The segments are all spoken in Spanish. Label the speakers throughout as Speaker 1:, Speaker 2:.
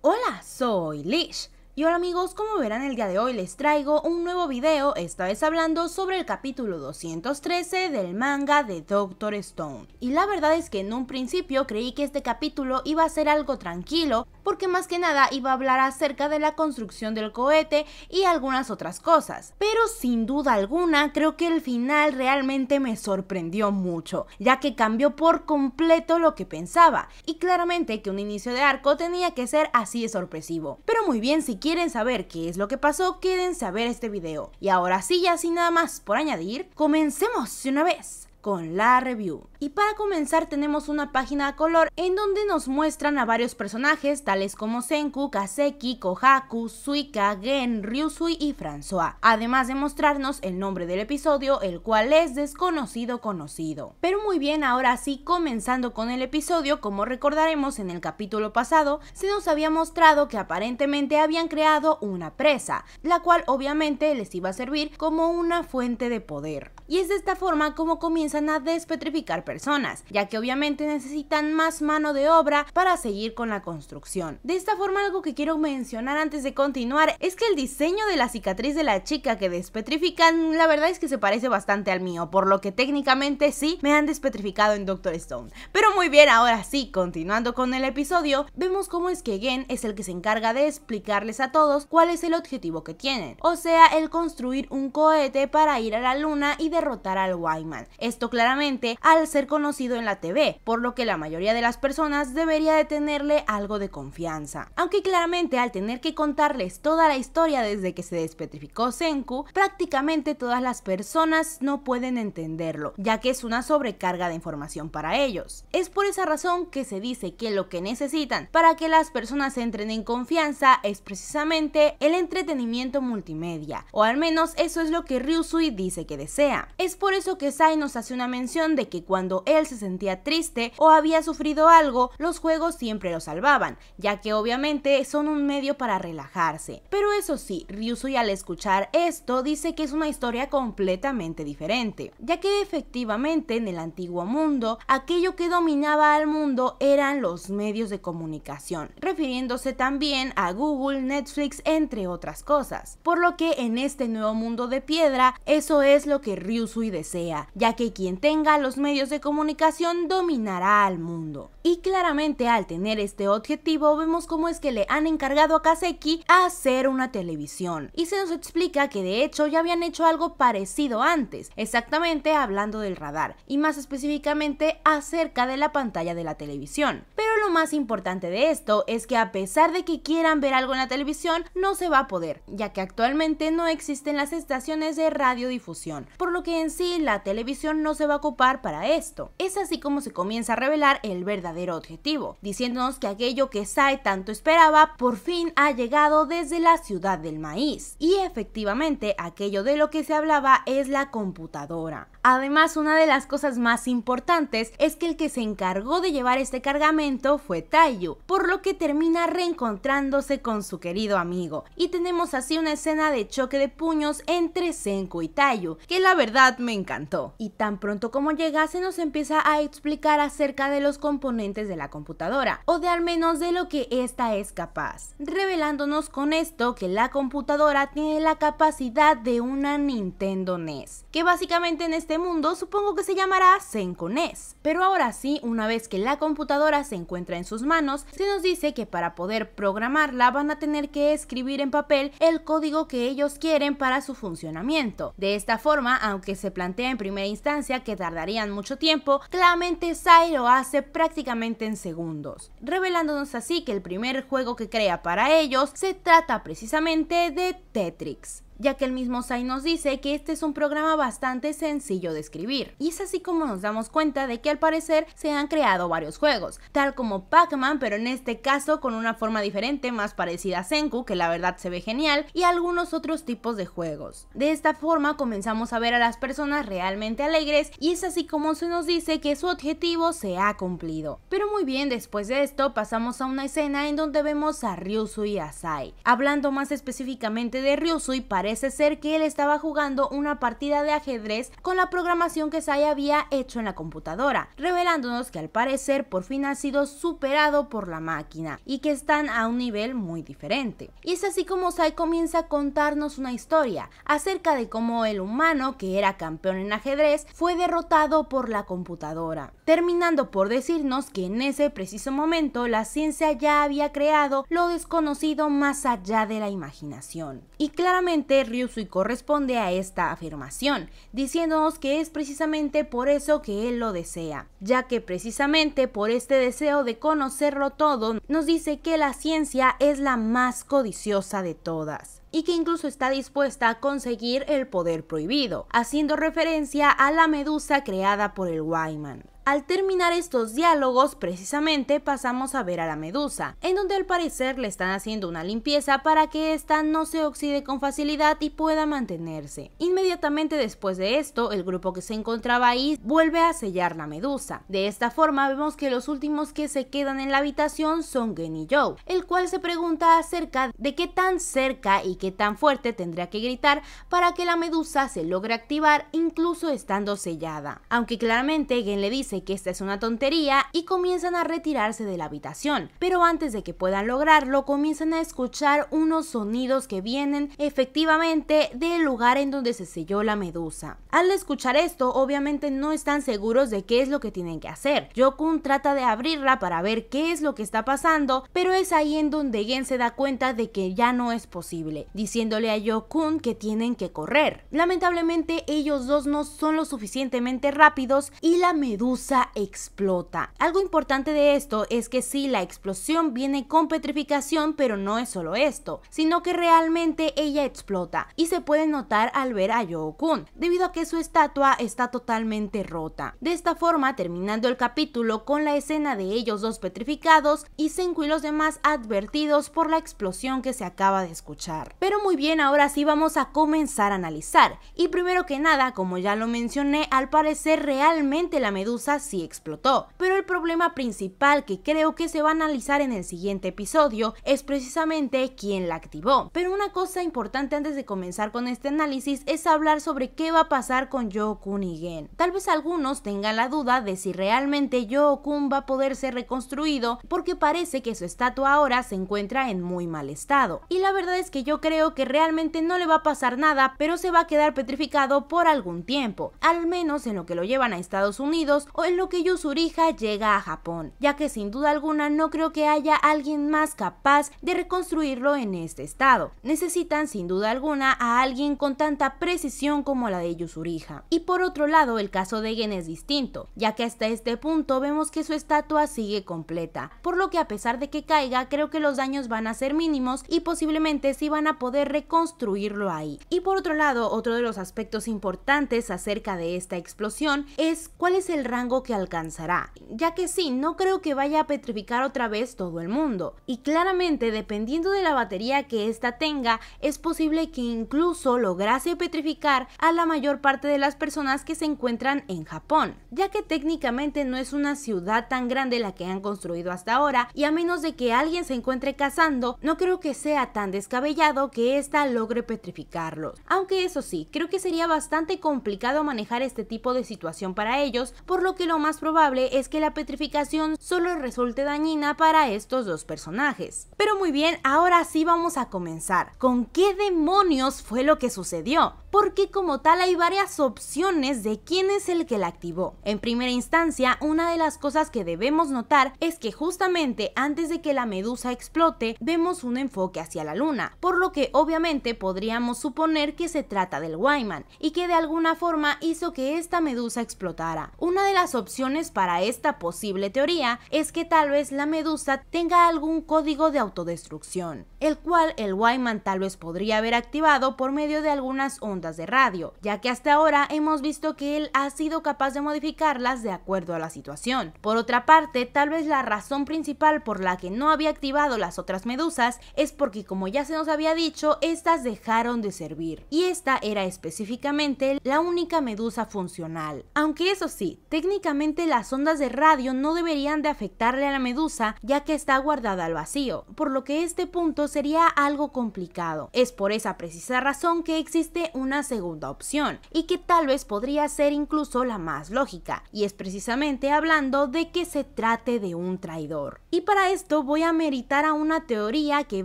Speaker 1: Hola, soy Lish. Y ahora amigos, como verán el día de hoy les traigo un nuevo video, esta vez hablando sobre el capítulo 213 del manga de Doctor Stone. Y la verdad es que en un principio creí que este capítulo iba a ser algo tranquilo, porque más que nada iba a hablar acerca de la construcción del cohete y algunas otras cosas. Pero sin duda alguna, creo que el final realmente me sorprendió mucho, ya que cambió por completo lo que pensaba, y claramente que un inicio de arco tenía que ser así de sorpresivo. Pero muy bien, si quieren saber qué es lo que pasó, quédense a ver este video. Y ahora sí, ya sin nada más por añadir, comencemos de una vez con la review. Y para comenzar tenemos una página a color en donde nos muestran a varios personajes tales como Senku, Kaseki, Kohaku, Suika, Gen, Ryusui y François, además de mostrarnos el nombre del episodio el cual es desconocido conocido. Pero muy bien, ahora sí comenzando con el episodio, como recordaremos en el capítulo pasado, se nos había mostrado que aparentemente habían creado una presa, la cual obviamente les iba a servir como una fuente de poder. Y es de esta forma como comienzan a despetrificar personas, ya que obviamente necesitan más mano de obra para seguir con la construcción. De esta forma algo que quiero mencionar antes de continuar es que el diseño de la cicatriz de la chica que despetrifican la verdad es que se parece bastante al mío, por lo que técnicamente sí me han despetrificado en Doctor Stone. Pero muy bien, ahora sí, continuando con el episodio, vemos cómo es que Gen es el que se encarga de explicarles a todos cuál es el objetivo que tienen, o sea, el construir un cohete para ir a la luna y derrotar al Wyman. Esto claramente al ser conocido en la TV, por lo que la mayoría de las personas debería de tenerle algo de confianza. Aunque claramente al tener que contarles toda la historia desde que se despetrificó Senku, prácticamente todas las personas no pueden entenderlo, ya que es una sobrecarga de información para ellos. Es por esa razón que se dice que lo que necesitan para que las personas entren en confianza es precisamente el entretenimiento multimedia, o al menos eso es lo que Ryusui dice que desea. Es por eso que Sai nos hace una mención de que cuando cuando él se sentía triste o había sufrido algo, los juegos siempre lo salvaban, ya que obviamente son un medio para relajarse. Pero eso sí, Ryusui al escuchar esto dice que es una historia completamente diferente, ya que efectivamente en el antiguo mundo, aquello que dominaba al mundo eran los medios de comunicación, refiriéndose también a Google, Netflix, entre otras cosas. Por lo que en este nuevo mundo de piedra, eso es lo que Ryusui desea, ya que quien tenga los medios de comunicación dominará al mundo. Y claramente al tener este objetivo vemos cómo es que le han encargado a Kaseki hacer una televisión. Y se nos explica que de hecho ya habían hecho algo parecido antes, exactamente hablando del radar, y más específicamente acerca de la pantalla de la televisión. Pero lo más importante de esto es que a pesar de que quieran ver algo en la televisión, no se va a poder, ya que actualmente no existen las estaciones de radiodifusión, por lo que en sí la televisión no se va a ocupar para eso es así como se comienza a revelar el verdadero objetivo, diciéndonos que aquello que Sai tanto esperaba por fin ha llegado desde la ciudad del maíz. Y efectivamente, aquello de lo que se hablaba es la computadora. Además, una de las cosas más importantes es que el que se encargó de llevar este cargamento fue Taiyu, por lo que termina reencontrándose con su querido amigo. Y tenemos así una escena de choque de puños entre Senku y Taiyu, que la verdad me encantó. Y tan pronto como llega, se nos empieza a explicar acerca de los componentes de la computadora, o de al menos de lo que ésta es capaz, revelándonos con esto que la computadora tiene la capacidad de una Nintendo NES, que básicamente en este mundo supongo que se llamará Senko NES. Pero ahora sí, una vez que la computadora se encuentra en sus manos, se nos dice que para poder programarla van a tener que escribir en papel el código que ellos quieren para su funcionamiento. De esta forma, aunque se plantea en primera instancia que tardarían mucho tiempo, tiempo, claramente Sai lo hace prácticamente en segundos, revelándonos así que el primer juego que crea para ellos se trata precisamente de Tetrix ya que el mismo Sai nos dice que este es un programa bastante sencillo de escribir. Y es así como nos damos cuenta de que al parecer se han creado varios juegos, tal como Pac-Man, pero en este caso con una forma diferente más parecida a Senku, que la verdad se ve genial, y algunos otros tipos de juegos. De esta forma comenzamos a ver a las personas realmente alegres y es así como se nos dice que su objetivo se ha cumplido. Pero muy bien, después de esto pasamos a una escena en donde vemos a Ryusui y a Sai. Hablando más específicamente de Ryusui, para Parece ser que él estaba jugando una partida de ajedrez con la programación que Sai había hecho en la computadora, revelándonos que al parecer por fin ha sido superado por la máquina y que están a un nivel muy diferente. Y es así como Sai comienza a contarnos una historia acerca de cómo el humano, que era campeón en ajedrez, fue derrotado por la computadora, terminando por decirnos que en ese preciso momento la ciencia ya había creado lo desconocido más allá de la imaginación. Y claramente Ryusui corresponde a esta afirmación, diciéndonos que es precisamente por eso que él lo desea, ya que precisamente por este deseo de conocerlo todo, nos dice que la ciencia es la más codiciosa de todas y que incluso está dispuesta a conseguir el poder prohibido, haciendo referencia a la medusa creada por el Wyman. Al terminar estos diálogos, precisamente pasamos a ver a la medusa, en donde al parecer le están haciendo una limpieza para que ésta no se oxide con facilidad y pueda mantenerse. Inmediatamente después de esto, el grupo que se encontraba ahí vuelve a sellar la medusa. De esta forma, vemos que los últimos que se quedan en la habitación son Gen y Joe, el cual se pregunta acerca de qué tan cerca y qué tan fuerte tendría que gritar para que la medusa se logre activar incluso estando sellada. Aunque claramente Gen le dice que esta es una tontería y comienzan a retirarse de la habitación, pero antes de que puedan lograrlo comienzan a escuchar unos sonidos que vienen efectivamente del lugar en donde se selló la medusa. Al escuchar esto obviamente no están seguros de qué es lo que tienen que hacer. Yokun trata de abrirla para ver qué es lo que está pasando, pero es ahí en donde Gen se da cuenta de que ya no es posible diciéndole a yo que tienen que correr. Lamentablemente ellos dos no son lo suficientemente rápidos y la medusa explota. Algo importante de esto es que sí, la explosión viene con petrificación, pero no es solo esto, sino que realmente ella explota y se puede notar al ver a yo debido a que su estatua está totalmente rota. De esta forma, terminando el capítulo con la escena de ellos dos petrificados y Senku y los demás advertidos por la explosión que se acaba de escuchar. Pero muy bien, ahora sí vamos a comenzar a analizar. Y primero que nada, como ya lo mencioné, al parecer realmente la medusa sí explotó. Pero el problema principal que creo que se va a analizar en el siguiente episodio es precisamente quién la activó. Pero una cosa importante antes de comenzar con este análisis es hablar sobre qué va a pasar con Yo-kun y Gen. Tal vez algunos tengan la duda de si realmente Yo-kun va a poder ser reconstruido porque parece que su estatua ahora se encuentra en muy mal estado. Y la verdad es que yo creo que realmente no le va a pasar nada, pero se va a quedar petrificado por algún tiempo, al menos en lo que lo llevan a Estados Unidos o en lo que Yusurija llega a Japón, ya que sin duda alguna no creo que haya alguien más capaz de reconstruirlo en este estado. Necesitan sin duda alguna a alguien con tanta precisión como la de Yusurija. Y por otro lado, el caso de Gen es distinto, ya que hasta este punto vemos que su estatua sigue completa, por lo que a pesar de que caiga, creo que los daños van a ser mínimos y posiblemente sí van a poder reconstruirlo ahí. Y por otro lado, otro de los aspectos importantes acerca de esta explosión es cuál es el rango que alcanzará, ya que sí, no creo que vaya a petrificar otra vez todo el mundo. Y claramente, dependiendo de la batería que ésta tenga, es posible que incluso lograse petrificar a la mayor parte de las personas que se encuentran en Japón, ya que técnicamente no es una ciudad tan grande la que han construido hasta ahora y a menos de que alguien se encuentre cazando, no creo que sea tan descabellado que ésta logre petrificarlos. Aunque eso sí, creo que sería bastante complicado manejar este tipo de situación para ellos, por lo que lo más probable es que la petrificación solo resulte dañina para estos dos personajes. Pero muy bien, ahora sí vamos a comenzar. ¿Con qué demonios fue lo que sucedió? Porque como tal hay varias opciones de quién es el que la activó. En primera instancia, una de las cosas que debemos notar es que justamente antes de que la medusa explote, vemos un enfoque hacia la luna, por lo que que obviamente podríamos suponer que se trata del Wyman y que de alguna forma hizo que esta medusa explotara. Una de las opciones para esta posible teoría es que tal vez la medusa tenga algún código de autodestrucción, el cual el Wyman tal vez podría haber activado por medio de algunas ondas de radio, ya que hasta ahora hemos visto que él ha sido capaz de modificarlas de acuerdo a la situación. Por otra parte, tal vez la razón principal por la que no había activado las otras medusas es porque como ya se nos había dicho, dicho, estas dejaron de servir y esta era específicamente la única medusa funcional. Aunque eso sí, técnicamente las ondas de radio no deberían de afectarle a la medusa ya que está guardada al vacío, por lo que este punto sería algo complicado. Es por esa precisa razón que existe una segunda opción y que tal vez podría ser incluso la más lógica, y es precisamente hablando de que se trate de un traidor. Y para esto voy a meritar a una teoría que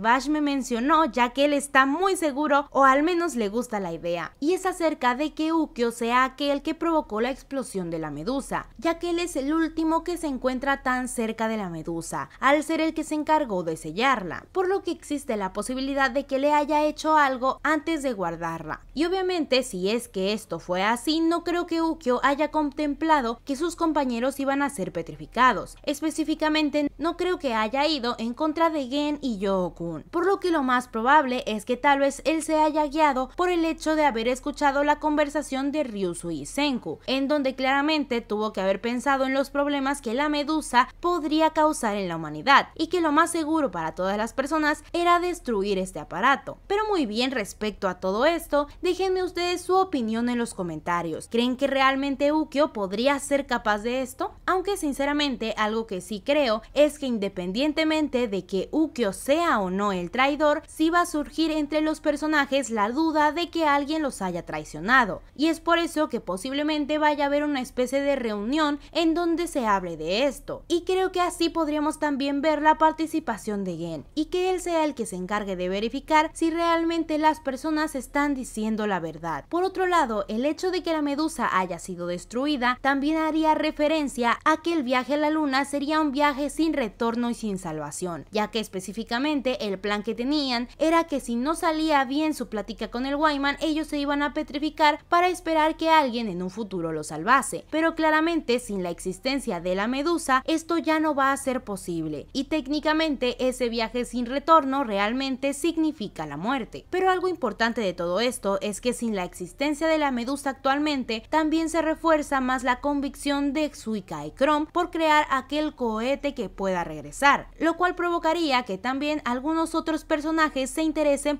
Speaker 1: Bash me mencionó ya que está muy seguro o al menos le gusta la idea, y es acerca de que Ukyo sea aquel que provocó la explosión de la medusa, ya que él es el último que se encuentra tan cerca de la medusa, al ser el que se encargó de sellarla, por lo que existe la posibilidad de que le haya hecho algo antes de guardarla. Y obviamente si es que esto fue así, no creo que Ukyo haya contemplado que sus compañeros iban a ser petrificados. Específicamente, no creo que haya ido en contra de Gen y yo por lo que lo más probable es que tal vez él se haya guiado por el hecho de haber escuchado la conversación de Ryusu y Senku, en donde claramente tuvo que haber pensado en los problemas que la medusa podría causar en la humanidad y que lo más seguro para todas las personas era destruir este aparato. Pero muy bien respecto a todo esto, déjenme ustedes su opinión en los comentarios. ¿Creen que realmente Ukyo podría ser capaz de esto? Aunque sinceramente algo que sí creo es que independientemente de que Ukyo sea o no el traidor, si va a surgir surgir entre los personajes la duda de que alguien los haya traicionado, y es por eso que posiblemente vaya a haber una especie de reunión en donde se hable de esto, y creo que así podríamos también ver la participación de Gen, y que él sea el que se encargue de verificar si realmente las personas están diciendo la verdad. Por otro lado, el hecho de que la medusa haya sido destruida también haría referencia a que el viaje a la luna sería un viaje sin retorno y sin salvación, ya que específicamente el plan que tenían era que que si no salía bien su plática con el Wyman, ellos se iban a petrificar para esperar que alguien en un futuro lo salvase. Pero claramente, sin la existencia de la medusa, esto ya no va a ser posible. Y técnicamente, ese viaje sin retorno realmente significa la muerte. Pero algo importante de todo esto es que sin la existencia de la medusa actualmente, también se refuerza más la convicción de Suika y Chrome por crear aquel cohete que pueda regresar, lo cual provocaría que también algunos otros personajes se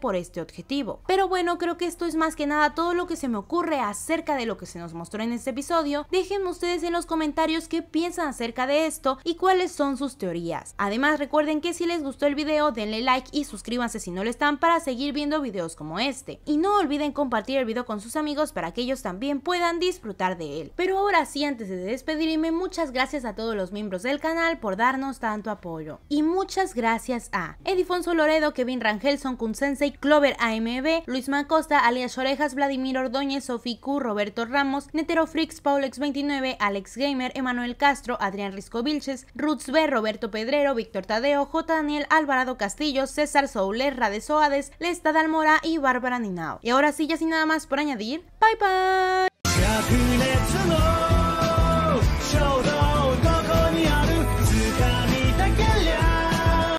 Speaker 1: por este objetivo. Pero bueno, creo que esto es más que nada todo lo que se me ocurre acerca de lo que se nos mostró en este episodio. Déjenme ustedes en los comentarios qué piensan acerca de esto y cuáles son sus teorías. Además, recuerden que si les gustó el video, denle like y suscríbanse si no lo están para seguir viendo videos como este. Y no olviden compartir el video con sus amigos para que ellos también puedan disfrutar de él. Pero ahora sí, antes de despedirme, muchas gracias a todos los miembros del canal por darnos tanto apoyo. Y muchas gracias a Edifonso Loredo, Kevin Rangel, Son Sensei, Clover AMB, Luis Macosta, alias Orejas, Vladimir Ordóñez, Soficu, Roberto Ramos, Netero Freaks, Paulex29, Alex Gamer, Emanuel Castro, Adrián Risco Vilches, Ruth B, Roberto Pedrero, Víctor Tadeo, J. Daniel Alvarado Castillo, César Souler, Rades Soades, Lesta Dalmora y Bárbara Ninao. Y ahora sí, ya sin nada más por añadir, bye bye.